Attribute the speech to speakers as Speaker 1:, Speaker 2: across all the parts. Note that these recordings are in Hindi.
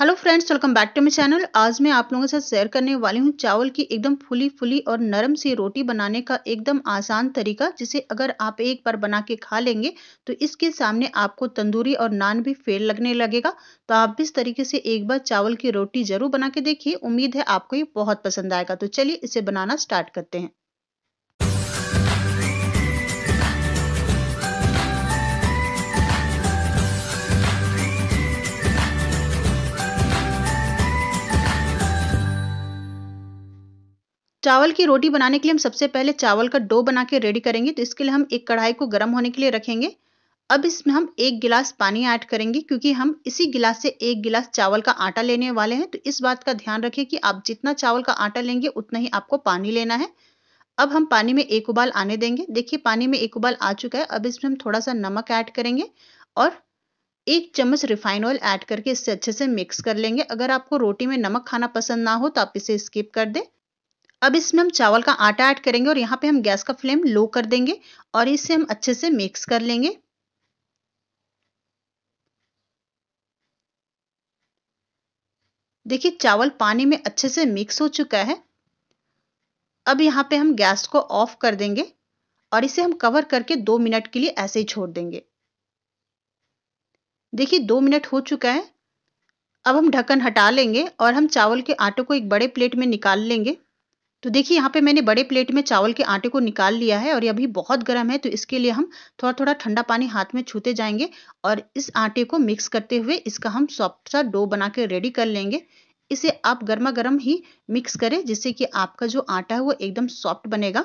Speaker 1: hello friends welcome back to my channel आज मैं आप लोगों के साथ शेयर करने वाली हूँ चावल की एकदम फुली फुली और नरम सी रोटी बनाने का एकदम आसान तरीका जिसे अगर आप एक बार बना के खा लेंगे तो इसके सामने आपको तंदूरी और नान भी फेल लगने लगेगा तो आप भी इस तरीके से एक बार चावल की रोटी जरूर बना के देखिए उम्मीद है आपको ये बहुत पसंद आएगा तो चलिए इसे बनाना स्टार्ट करते हैं चावल की रोटी बनाने के लिए हम सबसे पहले चावल का डो बना के रेडी करेंगे तो इसके लिए हम एक कढ़ाई को गर्म होने के लिए रखेंगे अब इसमें हम एक गिलास पानी ऐड करेंगे क्योंकि हम इसी गिलास से एक गिलास चावल का आटा लेने वाले हैं तो इस बात का ध्यान रखें कि आप जितना चावल का आटा लेंगे उतना ही आपको पानी लेना है अब हम पानी में एक उबाल आने देंगे देखिए पानी में एक उबाल आ चुका है अब इसमें हम थोड़ा सा नमक ऐड करेंगे और एक चम्मच रिफाइन ऑयल ऐड करके इससे अच्छे से मिक्स कर लेंगे अगर आपको रोटी में नमक खाना पसंद ना हो तो आप इसे स्किप कर दें अब इसमें हम चावल का आटा ऐड करेंगे और यहाँ पे हम गैस का फ्लेम लो कर देंगे और इसे हम अच्छे से मिक्स कर लेंगे देखिए चावल पानी में अच्छे से मिक्स हो चुका है अब यहाँ पे हम गैस को ऑफ कर देंगे और इसे हम कवर करके दो मिनट के लिए ऐसे ही छोड़ देंगे देखिए दो मिनट हो चुका है अब हम ढक्कन हटा लेंगे और हम चावल के आटे को एक बड़े प्लेट में निकाल लेंगे तो देखिए यहाँ पे मैंने बड़े प्लेट में चावल के आटे को निकाल लिया है और ये अभी बहुत गर्म है तो इसके लिए हम थोड़ा थोड़ा ठंडा पानी हाथ में छूते जाएंगे और इस आटे को मिक्स करते हुए इसका हम सॉफ्ट सा डो बना के रेडी कर लेंगे इसे आप गर्मा गर्म ही मिक्स करें जिससे कि आपका जो आटा है वो एकदम सॉफ्ट बनेगा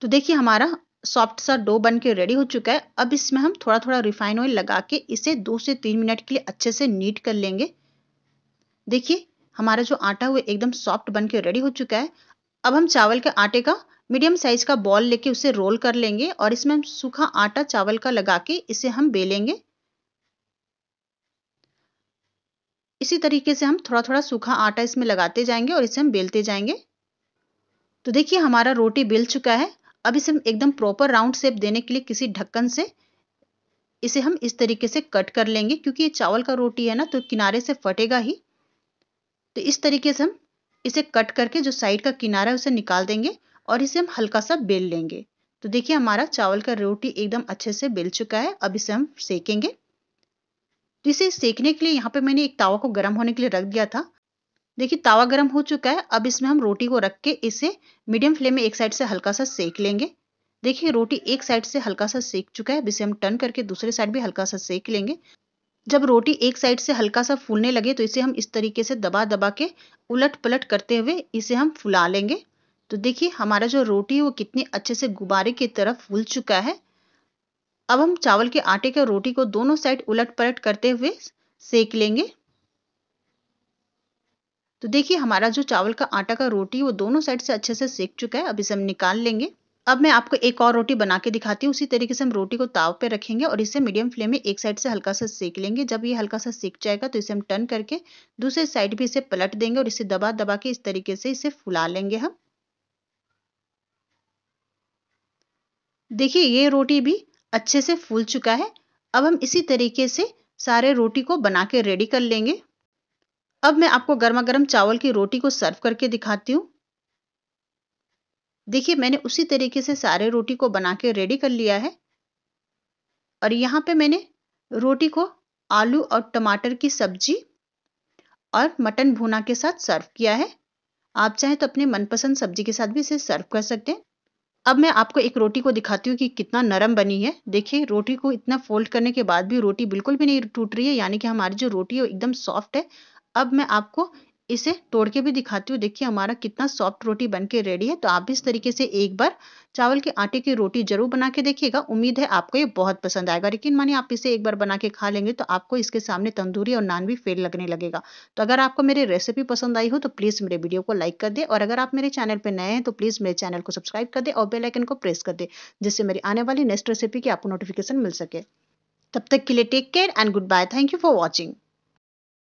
Speaker 1: तो देखिए हमारा सॉफ्ट सा डो बन के रेडी हो चुका है अब इसमें हम थोड़ा थोड़ा रिफाइन ऑयल लगा के इसे दो से तीन मिनट के लिए अच्छे से नीट कर लेंगे देखिए हमारा जो आटा है वो एकदम सॉफ्ट बन के रेडी हो चुका है अब हम चावल के आटे का मीडियम साइज का बॉल लेके उसे रोल कर लेंगे और इसमें हम सूखा आटा चावल का लगा के इसे हम बेलेंगे इसी तरीके से हम थोड़ा थोड़ा सूखा आटा इसमें लगाते जाएंगे और इसे हम बेलते जाएंगे तो देखिए हमारा रोटी बेल चुका है अब इसे हम एकदम प्रॉपर राउंड शेप देने के लिए किसी ढक्कन से इसे हम इस तरीके से कट कर लेंगे क्योंकि ये चावल का रोटी है ना तो किनारे से फटेगा ही तो इस तरीके से हम इसे कट करके जो साइड का किनारा है उसे निकाल देंगे और इसे हम हल्का सा बेल लेंगे तो देखिए हमारा चावल का रोटी एकदम अच्छे से बेल चुका है अब इसे हम सेकेंगे तो इसे सेकने के लिए यहाँ पे मैंने एक तावा को गर्म होने के लिए रख दिया था देखिए तावा गर्म हो चुका है अब इसमें हम रोटी को रख के इसे मीडियम फ्लेम में एक साइड से हल्का सा सेक लेंगे देखिए रोटी एक साइड से हल्का सा सेक चुका है अब इसे हम टर्न करके दूसरे साइड भी हल्का सा सेक लेंगे जब रोटी एक साइड से हल्का सा फूलने लगे तो इसे हम इस तरीके से दबा दबा के उलट पलट करते हुए इसे हम फुला लेंगे तो देखिए हमारा जो रोटी है वो कितने अच्छे से गुब्बारे की तरफ फूल चुका है अब हम चावल के आटे के रोटी को दोनों साइड उलट पलट करते हुए सेक लेंगे तो देखिए हमारा जो चावल का आटा का रोटी वो दोनों साइड से अच्छे से सेक चुका है अब इसे हम निकाल लेंगे अब मैं आपको एक और रोटी बना के दिखाती हूँ उसी तरीके से हम रोटी को ताव पे रखेंगे और इसे मीडियम फ्लेम में एक साइड से हल्का सा सेक लेंगे जब ये हल्का सा सेक जाएगा तो इसे हम टर्न करके दूसरे साइड भी इसे पलट देंगे और इसे दबा दबा के इस तरीके से इसे फुला लेंगे हम देखिए ये रोटी भी अच्छे से फूल चुका है अब हम इसी तरीके से सारे रोटी को बना के रेडी कर लेंगे अब मैं आपको गर्मा गर्म चावल की रोटी को सर्व करके दिखाती हूँ देखिए मैंने उसी तरीके से सारे रोटी को बना के रेडी कर लिया है और यहाँ पे मैंने रोटी को आलू और टमाटर की सब्जी और मटन भुना के साथ सर्व किया है आप चाहें तो अपने मनपसंद सब्जी के साथ भी इसे सर्व कर सकते हैं अब मैं आपको एक रोटी को दिखाती हूँ कि कितना नरम बनी है देखिए रोटी को इतना फोल्ड करने के बाद भी रोटी बिल्कुल भी नहीं टूट रही है यानी कि हमारी जो रोटी है एकदम सॉफ्ट है अब मैं आपको इसे तोड़ के भी दिखाती हूँ देखिए हमारा कितना सॉफ्ट रोटी बन के रेडी है तो आप भी इस तरीके से एक बार चावल के आटे की रोटी जरूर बना के देखिएगा उम्मीद है आपको ये बहुत पसंद आएगा लेकिन मानिए आप इसे एक बार बना के खा लेंगे तो आपको इसके सामने तंदूरी और नान भी फेल लगने लगेगा तो अगर आपको मेरी रेसिपी पसंद आई हो तो प्लीज़ मेरे वीडियो को लाइक कर दे और अगर आप मेरे चैनल पर नए हैं तो प्लीज़ मेरे चैनल को सब्सक्राइब कर दे और बेलाइकन को प्रेस कर दे जिससे मेरी आने वाली नेक्स्ट रेसिपी की आपको नोटिफिकेशन मिल सके तब तक के लिए take care and good bye thank you for watching